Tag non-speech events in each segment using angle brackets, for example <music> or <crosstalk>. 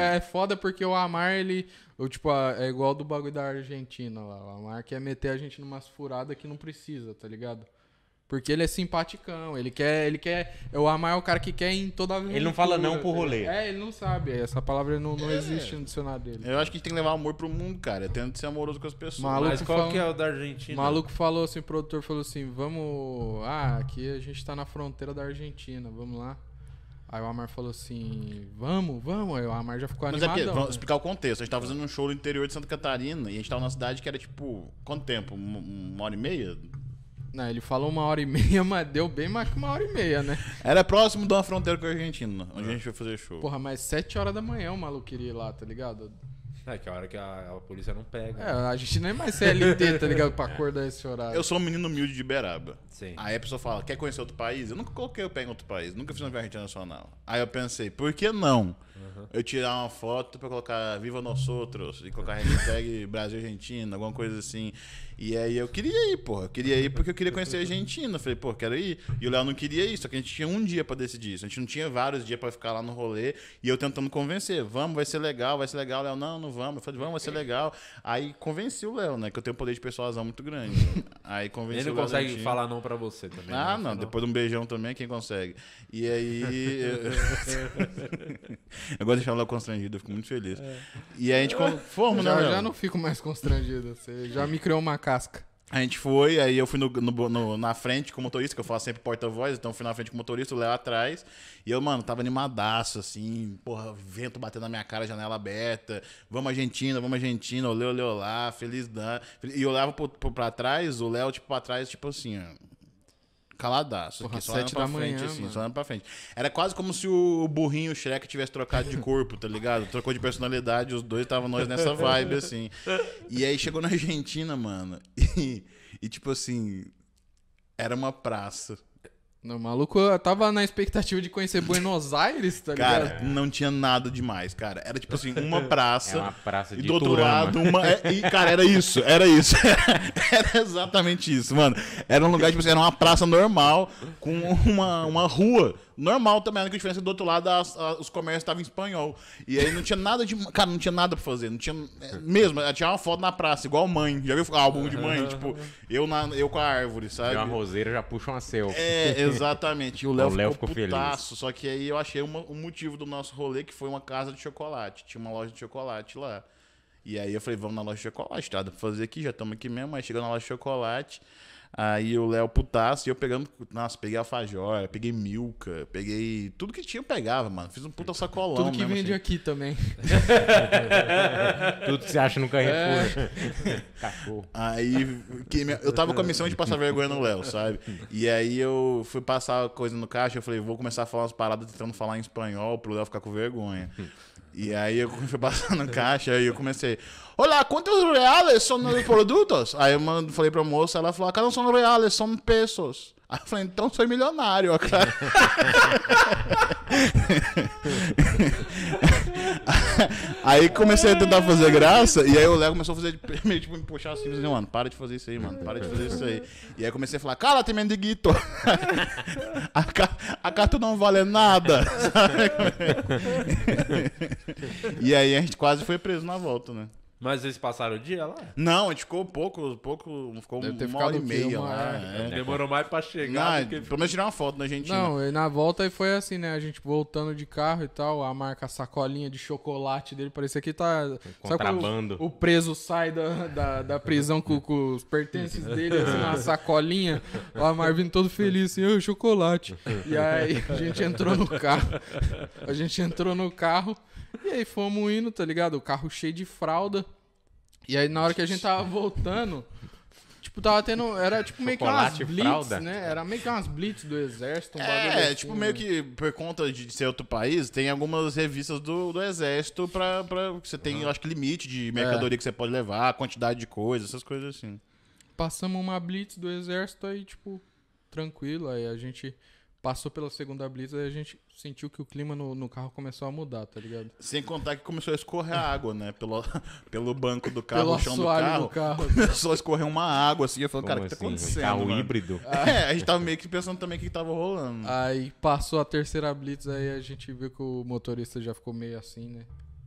É, é foda porque o Amar, ele. Eu, tipo, é igual do bagulho da Argentina lá. O Amar quer meter a gente numa furadas que não precisa, tá ligado? Porque ele é simpaticão, ele quer. Ele quer. É, o Amar é o cara que quer em toda a vida. Ele não fala não tá pro rolê. É, ele não sabe. Essa palavra não, não é. existe no dicionário dele. Eu acho que a gente tem que levar amor pro mundo, cara. tentando ser amoroso com as pessoas. Maluco Mas qual falou, que é o da Argentina? Maluco falou assim, o produtor falou assim, vamos. Ah, aqui a gente tá na fronteira da Argentina, vamos lá. Aí o Amar falou assim: vamos, vamos. Aí o Amar já ficou animado Mas é porque, vamos né? explicar o contexto. A gente tava fazendo um show no interior de Santa Catarina e a gente tava numa cidade que era tipo, quanto tempo? Uma hora e meia? Não, ele falou uma hora e <laughs> meia, mas deu bem mais que uma hora e meia, né? Era próximo de uma fronteira com a Argentina, onde é. a gente foi fazer show. Porra, mas sete horas da manhã o maluco queria ir lá, tá ligado? É que a hora que a, a polícia não pega. É, né? a gente nem mais CLT, <laughs> tá ligado? Pra acordar esse horário. Eu sou um menino humilde de Beraba. Sim. Aí a pessoa fala, quer conhecer outro país? Eu nunca coloquei o pé em outro país, nunca fiz uma viagem internacional. Aí eu pensei, por que não? Uhum. Uhum. Eu tirar uma foto para colocar Viva Nós Outros e colocar hashtag <laughs> Brasil Argentina, alguma coisa assim. E aí eu queria ir, porra. Eu queria ir porque eu queria conhecer a Argentina. Eu falei, pô, quero ir. E o Léo não queria isso só que a gente tinha um dia para decidir isso. A gente não tinha vários dias para ficar lá no rolê. E eu tentando convencer, vamos, vai ser legal, vai ser legal. Léo, não, não vamos. Eu falei, vamos, vai ser legal. Aí convenci o Léo, né? Que eu tenho um poder de persuasão muito grande. Aí convenci Ele não consegue falar não para você também. Né? Ah, não. Depois de um beijão também, quem consegue? E aí. <laughs> <laughs> Agora o ela constrangida, eu fico muito feliz. É. E aí a gente fomos, né? Eu já não fico mais constrangido, você já me criou uma casca. A gente foi, aí eu fui no, no, no, na frente com o motorista, que eu falo sempre porta-voz, então eu fui na frente com o motorista, o Léo atrás. E eu, mano, tava animadaço, assim, porra, vento batendo na minha cara, janela aberta. Vamos Argentina, vamos Argentina, olê, olê, olá, feliz dan. E eu olhava pra trás, o Léo, tipo, pra trás, tipo assim, ó caladaço. Porra, só sete da frente, manhã, assim, mano. só andando pra frente. Era quase como se o burrinho o Shrek tivesse trocado de corpo, tá ligado? Trocou de personalidade, os dois estavam nós nessa <laughs> vibe, assim. E aí chegou na Argentina, mano. <laughs> E, e tipo assim, era uma praça. O maluco eu tava na expectativa de conhecer Buenos Aires, tá cara, ligado? Cara, não tinha nada demais, cara. Era tipo assim, uma <laughs> praça. É uma praça de E do outro lado, uma. É, e, cara, era isso, era isso. <laughs> Era, exatamente isso, mano. Era um lugar, tipo assim, era uma praça normal com uma, uma rua normal também, a única diferença é do outro lado as, as, os comércios estavam em espanhol. E aí não tinha nada de. Cara, não tinha nada pra fazer. Não tinha. É, mesmo, tinha uma foto na praça, igual mãe. Já viu álbum de mãe? Tipo, eu, na, eu com a árvore, sabe? E uma roseira já puxa uma selfie. É, exatamente. <laughs> E o Léo ficou, ficou putaço, feliz. Só que aí eu achei uma, um motivo do nosso rolê que foi uma casa de chocolate. Tinha uma loja de chocolate lá. E aí eu falei, vamos na loja de chocolate, tá? Dá pra fazer aqui, já estamos aqui mesmo. Aí chegou na loja de chocolate. Aí o Léo putaço, e eu pegando. Nossa, peguei alfajor, peguei milka, peguei. Tudo que tinha eu pegava, mano. Fiz um puta sacolão. Tudo que vende assim. aqui também. tudo que você acha no Carrefour. É. Aí eu tava com a missão de passar vergonha no Léo, sabe? E aí eu fui passar coisa no caixa, eu falei, vou começar a falar umas paradas tentando falar em espanhol pro Léo ficar com vergonha. E aí eu fui passando caixa e eu comecei. Olá, quantos reais são os produtos? Aí eu falei pra moça, ela falou, ah, não são reais, são pesos. Aí eu falei, então sou milionário, cara. <laughs> <laughs> aí comecei a tentar fazer graça, e aí o Léo começou a fazer, <laughs> meio tipo, me puxar assim, assim, mano, para de fazer isso aí, mano, para de fazer isso aí. E aí comecei a falar, cala, tem mendiguito. <laughs> a, ca a carta não vale nada. e aí a gente quase foi preso na volta, né? Mas eles passaram o dia lá? Não, a gente ficou pouco, pouco ficou Deve ter uma hora e meia lá. É. Demorou mais pra chegar. Não, Pelo menos tirar uma foto da Argentina. Não, né? e na volta foi assim, né? A gente voltando de carro e tal, a marca sacolinha de chocolate dele, parecia que tá. Contrabando. O, o, preso sai da, da, da prisão com, com, os pertences dele, assim, na sacolinha. O Marvin todo feliz, assim, chocolate. E aí a gente entrou no carro. A gente entrou no carro e aí fomos indo, tá ligado? O carro cheio de fralda. E aí, na hora que a gente tava voltando, tipo, tava tendo. Era tipo meio que umas Chocolate, blitz, né? Era meio que umas blitz do exército. Um é, bagulho É, assim, tipo, meio né? que por conta de ser outro país, tem algumas revistas do, do exército pra, pra. Você tem, acho que limite de é. mercadoria que você pode levar, quantidade de coisas, essas coisas assim. Passamos uma blitz do exército aí, tipo, tranquilo. Aí a gente passou pela segunda blitz e a gente sentiu que o clima no, no, carro começou a mudar, tá ligado? Sem contar que começou a escorrer água, né? Pelo, <laughs> pelo banco do carro, pelo chão do carro, do carro, Começou a escorrer uma água assim. Eu falei, cara, o assim? que tá assim, acontecendo? Carro mano? híbrido. <laughs> É, a gente tava meio que pensando também o que tava rolando. Aí passou a terceira Blitz, aí a gente viu que o motorista já ficou meio assim, né?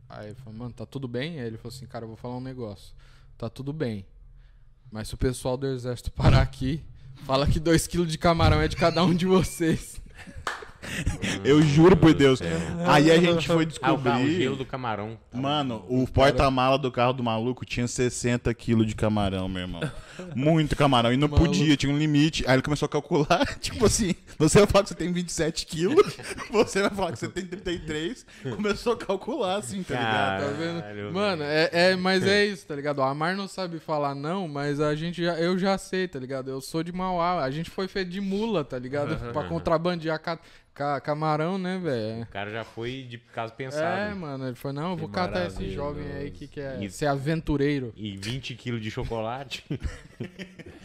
Aí falou, mano, tá tudo bem? Aí ele falou assim, cara, eu vou falar um negócio. Tá tudo bem. Mas se o pessoal do exército parar aqui. Fala que 2kg de camarão é de cada um de vocês. Eu juro por Deus. Aí a gente foi descobrir. Ah, o gelo do camarão. Mano, o porta-mala do carro do maluco tinha 60 quilos de camarão, meu irmão. Muito camarão. E não podia, tinha um limite. Aí ele começou a calcular, <laughs> tipo assim, você vai falar que você tem 27 quilos, <laughs> você vai falar que você tem 33. Começou a calcular, assim, tá ligado? Tá vendo? Mano, é, é, mas é isso, tá ligado? O Amar não sabe falar não, mas a gente já, eu já sei, tá ligado? Eu sou de Mauá. A gente foi feito de mula, tá ligado? Pra contrabandear ca camarão, né, velho? O cara já foi de caso é, pensado. É, mano, ele falou, não, eu vou catar esse jovem aí que quer e, ser aventureiro. E 20 quilos de chocolate. <laughs>